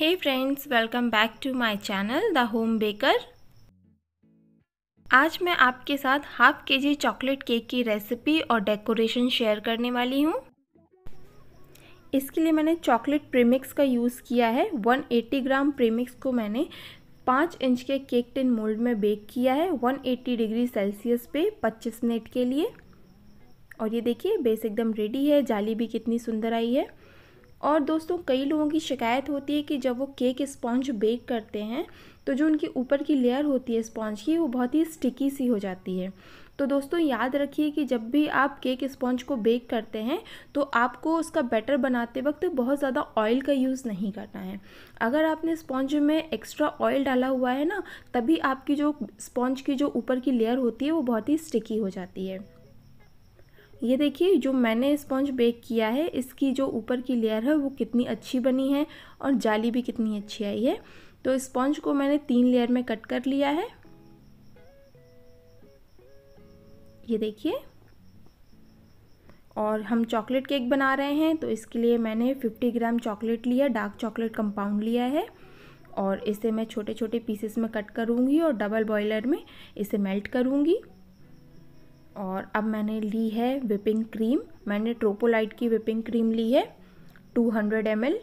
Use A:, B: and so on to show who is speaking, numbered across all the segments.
A: Hey friends, welcome back to my channel The Home Baker. आज मैं आपके साथ half K G chocolate cake की रेसिपी और डेकोरेशन शेयर करने वाली हूँ इसके लिए मैंने चॉकलेट प्रीमिक्स का यूज़ किया है 180 ग्राम प्रीमिक्स को मैंने 5 इंच के केक टिन मोल्ड में बेक किया है 180 डिग्री सेल्सियस पे 25 मिनट के लिए और ये देखिए बेस एकदम रेडी है जाली भी कितनी सुंदर आई है और दोस्तों कई लोगों की शिकायत होती है कि जब वो केक स्पॉन्ज बेक करते हैं तो जो उनकी ऊपर की लेयर होती है स्पॉन्ज की वो बहुत ही स्टिकी सी हो जाती है तो दोस्तों याद रखिए कि जब भी आप केक स्पॉन्ज को बेक करते हैं तो आपको उसका बैटर बनाते वक्त बहुत ज़्यादा ऑयल का यूज़ नहीं करना है अगर आपने स्पॉन्ज में एक्स्ट्रा ऑयल डाला हुआ है ना तभी आपकी जो स्पॉन्ज की जो ऊपर की लेयर होती है वो बहुत ही स्टिकी हो जाती है ये देखिए जो मैंने स्पॉन्ज बेक किया है इसकी जो ऊपर की लेयर है वो कितनी अच्छी बनी है और जाली भी कितनी अच्छी आई है तो स्पॉन्ज को मैंने तीन लेयर में कट कर लिया है ये देखिए और हम चॉकलेट केक बना रहे हैं तो इसके लिए मैंने 50 ग्राम चॉकलेट लिया डार्क चॉकलेट कंपाउंड लिया है और इसे मैं छोटे छोटे पीसेस में कट करूँगी और डबल बॉयलर में इसे मेल्ट करूँगी और अब मैंने ली है विपिंग क्रीम मैंने ट्रोपोलाइट की विपिंग क्रीम ली है 200 हंड्रेड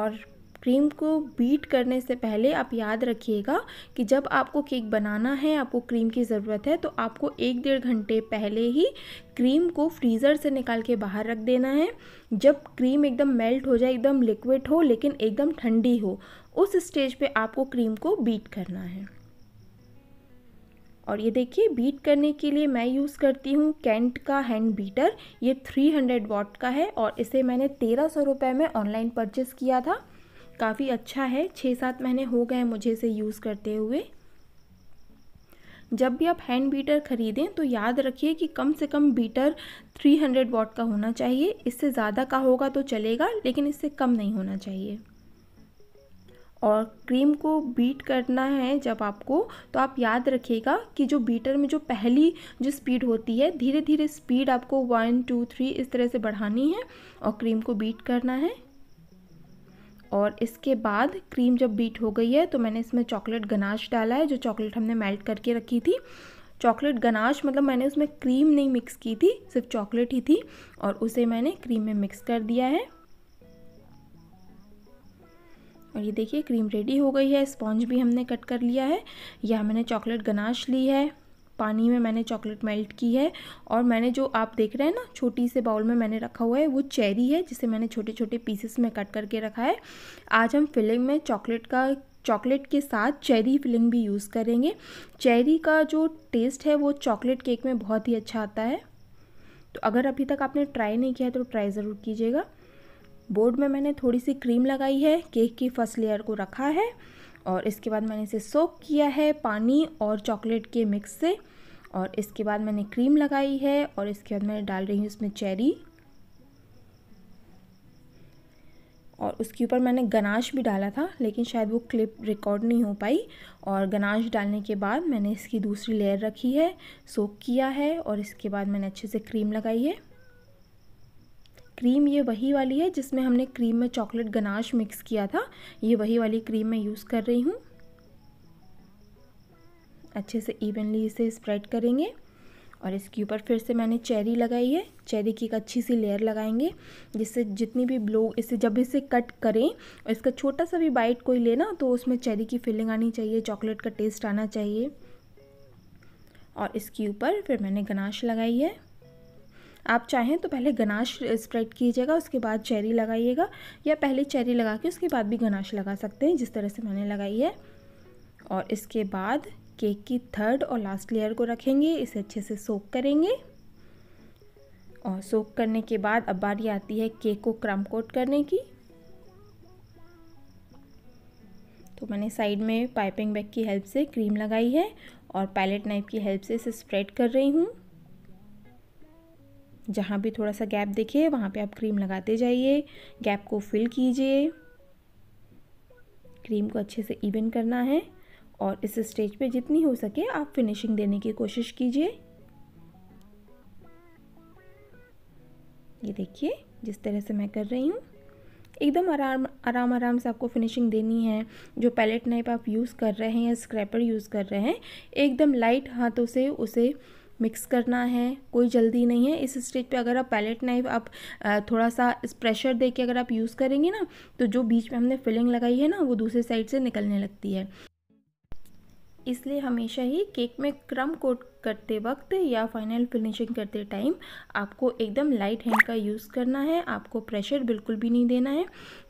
A: और क्रीम को बीट करने से पहले आप याद रखिएगा कि जब आपको केक बनाना है आपको क्रीम की ज़रूरत है तो आपको एक डेढ़ घंटे पहले ही क्रीम को फ्रीज़र से निकाल के बाहर रख देना है जब क्रीम एकदम मेल्ट हो जाए एकदम लिक्विड हो लेकिन एकदम ठंडी हो उस स्टेज पे आपको क्रीम को बीट करना है और ये देखिए बीट करने के लिए मैं यूज़ करती हूँ कैंट का हैंड बीटर ये 300 वॉट का है और इसे मैंने तेरह सौ रुपये में ऑनलाइन परचेस किया था काफ़ी अच्छा है छः सात महीने हो गए मुझे इसे यूज़ करते हुए जब भी आप हैंड बीटर ख़रीदें तो याद रखिए कि कम से कम बीटर 300 वॉट का होना चाहिए इससे ज़्यादा का होगा तो चलेगा लेकिन इससे कम नहीं होना चाहिए और क्रीम को बीट करना है जब आपको तो आप याद रखिएगा कि जो बीटर में जो पहली जो स्पीड होती है धीरे धीरे स्पीड आपको वन टू थ्री इस तरह से बढ़ानी है और क्रीम को बीट करना है और इसके बाद क्रीम जब बीट हो गई है तो मैंने इसमें चॉकलेट गनाश डाला है जो चॉकलेट हमने मेल्ट करके रखी थी चॉकलेट गनाश मतलब मैंने उसमें क्रीम नहीं मिक्स की थी सिर्फ चॉकलेट ही थी और उसे मैंने क्रीम में मिक्स कर दिया है और ये देखिए क्रीम रेडी हो गई है स्पॉन्ज भी हमने कट कर लिया है यह मैंने चॉकलेट गनाश ली है पानी में मैंने चॉकलेट मेल्ट की है और मैंने जो आप देख रहे हैं ना छोटी से बाउल में मैंने रखा हुआ है वो चेरी है जिसे मैंने छोटे छोटे पीसेस में कट करके रखा है आज हम फिलिंग में चॉकलेट का चॉकलेट के साथ चेरी फिलिंग भी यूज़ करेंगे चेरी का जो टेस्ट है वो चॉकलेट केक में बहुत ही अच्छा आता है तो अगर अभी तक आपने ट्राई नहीं किया है तो ट्राई ज़रूर कीजिएगा बोर्ड में मैंने थोड़ी सी क्रीम लगाई है केक की फर्स्ट लेयर को रखा है और इसके बाद मैंने इसे सोक किया है पानी और चॉकलेट के मिक्स से और इसके बाद मैंने क्रीम लगाई है और इसके बाद मैं डाल रही हूँ इसमें चेरी और उसके ऊपर मैंने गनाश भी डाला था लेकिन शायद वो क्लिप रिकॉर्ड नहीं हो पाई और गनाश डालने के बाद मैंने इसकी दूसरी लेयर रखी है सोक किया है और इसके बाद मैंने अच्छे से क्रीम लगाई है क्रीम ये वही वाली है जिसमें हमने क्रीम में चॉकलेट गनाश मिक्स किया था ये वही वाली क्रीम मैं यूज़ कर रही हूँ अच्छे से इवनली इसे स्प्रेड करेंगे और इसके ऊपर फिर से मैंने चेरी लगाई है चेरी की एक अच्छी सी लेयर लगाएंगे जिससे जितनी भी ब्लो इसे जब इसे कट करें और इसका छोटा सा भी बाइट कोई लेना तो उसमें चेरी की फिलिंग आनी चाहिए चॉकलेट का टेस्ट आना चाहिए और इसके ऊपर फिर मैंने गनाश लगाई है आप चाहें तो पहले गनाश स्प्रेड कीजिएगा उसके बाद चेरी लगाइएगा या पहले चेरी लगा के उसके बाद भी गनाश लगा सकते हैं जिस तरह से मैंने लगाई है और इसके बाद केक की थर्ड और लास्ट लेयर को रखेंगे इसे अच्छे से सोक करेंगे और सोक करने के बाद अब बारी आती है केक को क्रम कोट करने की तो मैंने साइड में पाइपिंग बैग की हेल्प से क्रीम लगाई है और पैलेट नाइफ की हेल्प से इसे स्प्रेड कर रही हूँ जहाँ भी थोड़ा सा गैप दिखे वहाँ पे आप क्रीम लगाते जाइए गैप को फिल कीजिए क्रीम को अच्छे से इवन करना है और इस स्टेज पे जितनी हो सके आप फिनिशिंग देने की कोशिश कीजिए ये देखिए जिस तरह से मैं कर रही हूँ एकदम आराम आराम आराम से आपको फिनिशिंग देनी है जो पैलेट नाइप आप यूज़ कर रहे हैं या स्क्रैपर यूज़ कर रहे हैं एकदम लाइट हाथों से उसे मिक्स करना है कोई जल्दी नहीं है इस स्टेज पे अगर आप पैलेट नाइफ आप थोड़ा सा प्रेशर दे के अगर आप यूज़ करेंगे ना तो जो बीच में हमने फिलिंग लगाई है ना वो दूसरे साइड से निकलने लगती है इसलिए हमेशा ही केक में क्रम कोट करते वक्त या फाइनल फिनिशिंग करते टाइम आपको एकदम लाइट हैंड का यूज़ करना है आपको प्रेशर बिल्कुल भी नहीं देना है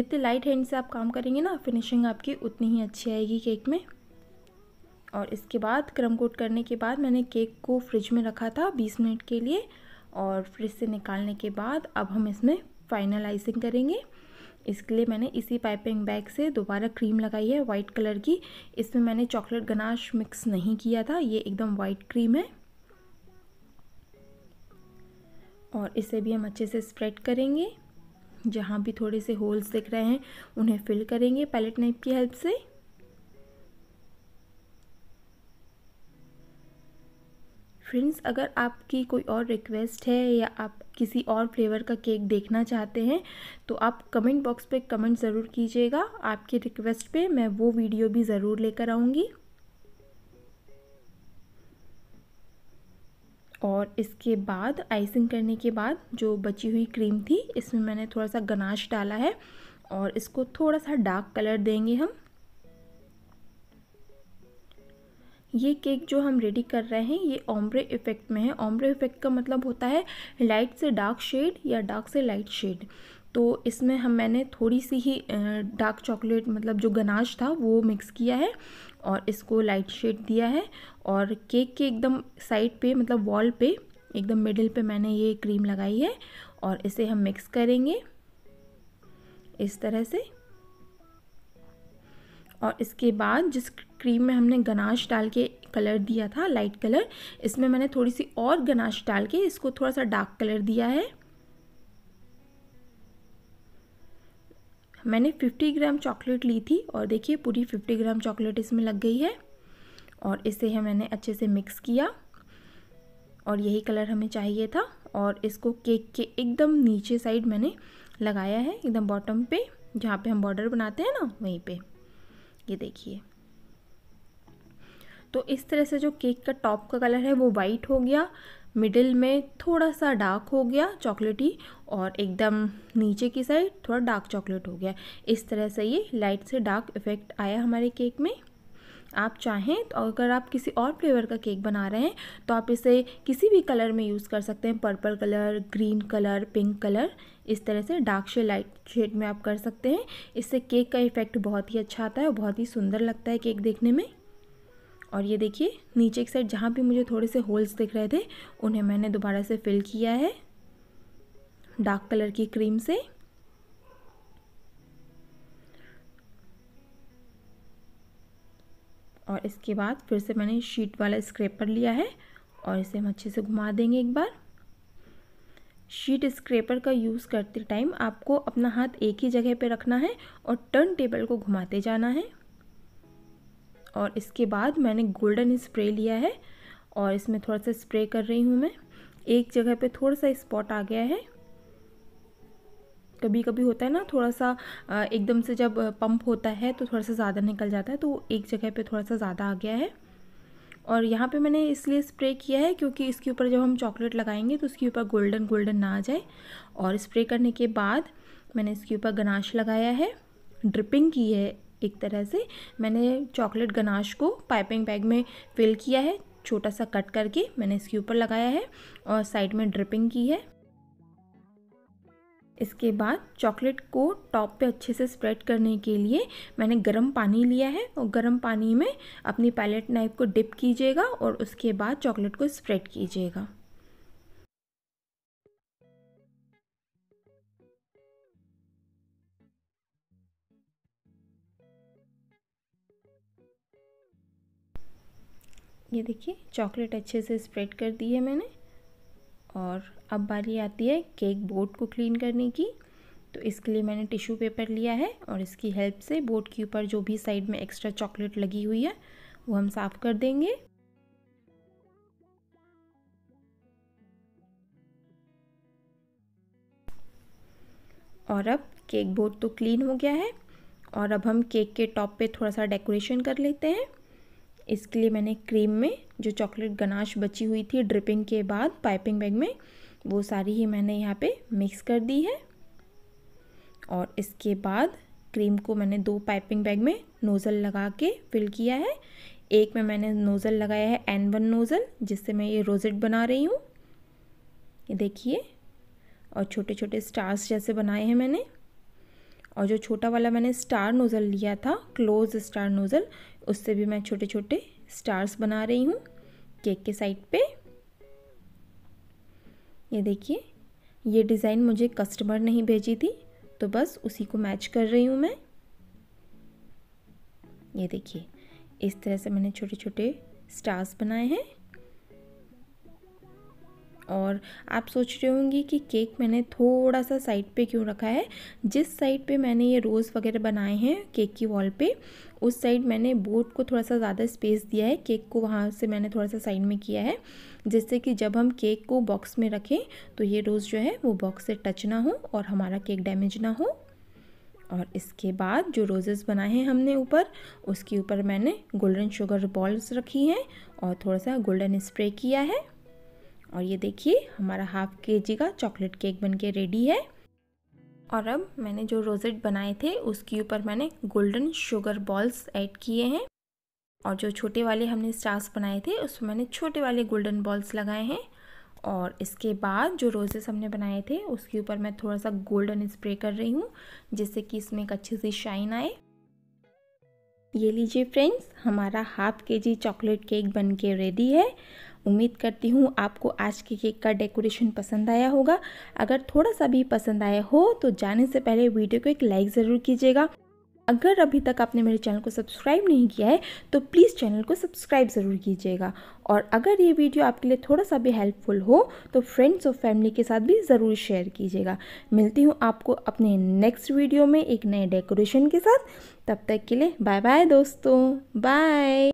A: जितने लाइट हैंड से आप काम करेंगे ना फिनिशिंग आपकी उतनी ही अच्छी आएगी केक में और इसके बाद क्रम कोट करने के बाद मैंने केक को फ्रिज में रखा था 20 मिनट के लिए और फ्रिज से निकालने के बाद अब हम इसमें फाइनलाइजिंग करेंगे इसके लिए मैंने इसी पाइपिंग बैग से दोबारा क्रीम लगाई है वाइट कलर की इसमें मैंने चॉकलेट गनाश मिक्स नहीं किया था ये एकदम वाइट क्रीम है और इसे भी हम अच्छे से स्प्रेड करेंगे जहाँ भी थोड़े से होल्स दिख रहे हैं उन्हें फिल करेंगे पैलेट नाइफ की हेल्प से फ्रेंड्स अगर आपकी कोई और रिक्वेस्ट है या आप किसी और फ्लेवर का केक देखना चाहते हैं तो आप कमेंट बॉक्स पे कमेंट ज़रूर कीजिएगा आपकी रिक्वेस्ट पे मैं वो वीडियो भी ज़रूर लेकर आऊँगी और इसके बाद आइसिंग करने के बाद जो बची हुई क्रीम थी इसमें मैंने थोड़ा सा गनाश डाला है और इसको थोड़ा सा डार्क कलर देंगे हम ये केक जो हम रेडी कर रहे हैं ये ओम्ब्रे इफ़ेक्ट में है ओम्ब्रे इफ़ेक्ट का मतलब होता है लाइट से डार्क शेड या डार्क से लाइट शेड तो इसमें हम मैंने थोड़ी सी ही डार्क चॉकलेट मतलब जो गनाश था वो मिक्स किया है और इसको लाइट शेड दिया है और केक के एकदम साइड पे मतलब वॉल पे एकदम मिडिल पे मैंने ये क्रीम लगाई है और इसे हम मिक्स करेंगे इस तरह से और इसके बाद जिस क्रीम में हमने गनाश डाल के कलर दिया था लाइट कलर इसमें मैंने थोड़ी सी और गनाश डाल के इसको थोड़ा सा डार्क कलर दिया है मैंने 50 ग्राम चॉकलेट ली थी और देखिए पूरी 50 ग्राम चॉकलेट इसमें लग गई है और इसे है मैंने अच्छे से मिक्स किया और यही कलर हमें चाहिए था और इसको केक के एकदम नीचे साइड मैंने लगाया है एकदम बॉटम पे जहाँ पे हम बॉर्डर बनाते हैं ना वहीं पे ये देखिए तो इस तरह से जो केक का टॉप का कलर है वो वाइट हो गया मिडिल में थोड़ा सा डार्क हो गया चॉकलेटी और एकदम नीचे की साइड थोड़ा डार्क चॉकलेट हो गया इस तरह से ये लाइट से डार्क इफेक्ट आया हमारे केक में आप चाहें तो अगर आप किसी और फ्लेवर का केक बना रहे हैं तो आप इसे किसी भी कलर में यूज़ कर सकते हैं purple colour green colour pink colour इस तरह से डार्क शेड लाइट शेड में आप कर सकते हैं इससे केक का इफेक्ट बहुत ही अच्छा आता है और बहुत ही सुंदर लगता है केक देखने में और ये देखिए नीचे एक साइड जहाँ पे मुझे थोड़े से होल्स दिख रहे थे उन्हें मैंने दोबारा से फिल किया है डार्क कलर की क्रीम से और इसके बाद फिर से मैंने शीट वाला स्क्रेपर लिया है और इसे हम अच्छे से घुमा देंगे एक बार शीट स्क्रेपर का यूज़ करते टाइम आपको अपना हाथ एक ही जगह पर रखना है और टर्न टेबल को घुमाते जाना है और इसके बाद मैंने गोल्डन स्प्रे लिया है और इसमें थोड़ा सा स्प्रे कर रही हूँ मैं एक जगह पे थोड़ा सा स्पॉट आ गया है कभी कभी होता है ना थोड़ा सा एकदम से जब पंप होता है तो थोड़ा सा ज़्यादा निकल जाता है तो एक जगह पे थोड़ा सा ज़्यादा आ गया है और यहाँ पे मैंने इसलिए स्प्रे किया है क्योंकि इसके ऊपर जब हम चॉकलेट लगाएंगे तो उसके ऊपर गोल्डन गोल्डन ना आ जाए और स्प्रे करने के बाद मैंने इसके ऊपर गनाश लगाया है ड्रिपिंग की है एक तरह से मैंने चॉकलेट गनाश को पाइपिंग बैग में फिल किया है छोटा सा कट करके मैंने इसके ऊपर लगाया है और साइड में ड्रिपिंग की है इसके बाद चॉकलेट को टॉप पे अच्छे से स्प्रेड करने के लिए मैंने गर्म पानी लिया है और गर्म पानी में अपनी पैलेट नाइफ को डिप कीजिएगा और उसके बाद चॉकलेट को स्प्रेड कीजिएगा ये देखिए चॉकलेट अच्छे से स्प्रेड कर दी है मैंने और अब बारी आती है केक बोर्ड को क्लीन करने की तो इसके लिए मैंने टिश्यू पेपर लिया है और इसकी हेल्प से बोर्ड के ऊपर जो भी साइड में एक्स्ट्रा चॉकलेट लगी हुई है वो हम साफ़ कर देंगे और अब केक बोर्ड तो क्लीन हो गया है और अब हम केक के टॉप पे थोड़ा सा डेकोरेशन कर लेते हैं इसके लिए मैंने क्रीम में जो चॉकलेट गनाश बची हुई थी ड्रिपिंग के बाद पाइपिंग बैग में वो सारी ही मैंने यहाँ पे मिक्स कर दी है और इसके बाद क्रीम को मैंने दो पाइपिंग बैग में नोज़ल लगा के फिल किया है एक में मैंने नोज़ल लगाया है एन वन नोज़ल जिससे मैं ये रोजेट बना रही हूँ ये देखिए और छोटे छोटे स्टार्स जैसे बनाए हैं मैंने और जो छोटा वाला मैंने स्टार नोज़ल लिया था क्लोज स्टार नोज़ल उससे भी मैं छोटे छोटे स्टार्स बना रही हूँ केक के साइड पे ये देखिए ये डिज़ाइन मुझे कस्टमर नहीं भेजी थी तो बस उसी को मैच कर रही हूँ मैं ये देखिए इस तरह से मैंने छोटे छोटे स्टार्स बनाए हैं और आप सोच रहे होंगे कि केक मैंने थोड़ा सा साइड पे क्यों रखा है जिस साइड पे मैंने ये रोज़ वगैरह बनाए हैं केक की वॉल पे उस साइड मैंने बोर्ड को थोड़ा सा ज़्यादा स्पेस दिया है केक को वहाँ से मैंने थोड़ा सा साइड में किया है जिससे कि जब हम केक को बॉक्स में रखें तो ये रोज़ जो है वो बॉक्स से टच ना हो और हमारा केक डैमेज ना हो और इसके बाद जो रोज़ेस बनाए हैं हमने ऊपर उसके ऊपर मैंने गोल्डन शुगर बॉल्स रखी हैं और थोड़ा सा गोल्डन स्प्रे किया है और ये देखिए हमारा हाफ के जी का चॉकलेट केक बन के रेडी है और अब मैंने जो रोजेट बनाए थे उसके ऊपर मैंने गोल्डन शुगर बॉल्स ऐड किए हैं और जो छोटे वाले हमने स्टार्स बनाए थे उसमें मैंने छोटे वाले गोल्डन बॉल्स लगाए हैं और इसके बाद जो रोजेस हमने बनाए थे उसके ऊपर मैं थोड़ा सा गोल्डन स्प्रे कर रही हूँ जिससे कि इसमें एक अच्छी सी शाइन आए ये लीजिए फ्रेंड्स हमारा half K G chocolate cake बन के रेडी है उम्मीद करती हूँ आपको आज के केक का डेकोरेशन पसंद आया होगा अगर थोड़ा सा भी पसंद आया हो तो जाने से पहले वीडियो को एक लाइक ज़रूर कीजिएगा अगर अभी तक आपने मेरे चैनल को सब्सक्राइब नहीं किया है तो प्लीज़ चैनल को सब्सक्राइब ज़रूर कीजिएगा और अगर ये वीडियो आपके लिए थोड़ा सा भी हेल्पफुल हो तो फ्रेंड्स और फैमिली के साथ भी ज़रूर शेयर कीजिएगा मिलती हूँ आपको अपने नेक्स्ट वीडियो में एक नए डेकोरेशन के साथ तब तक के लिए बाय बाय दोस्तों बाय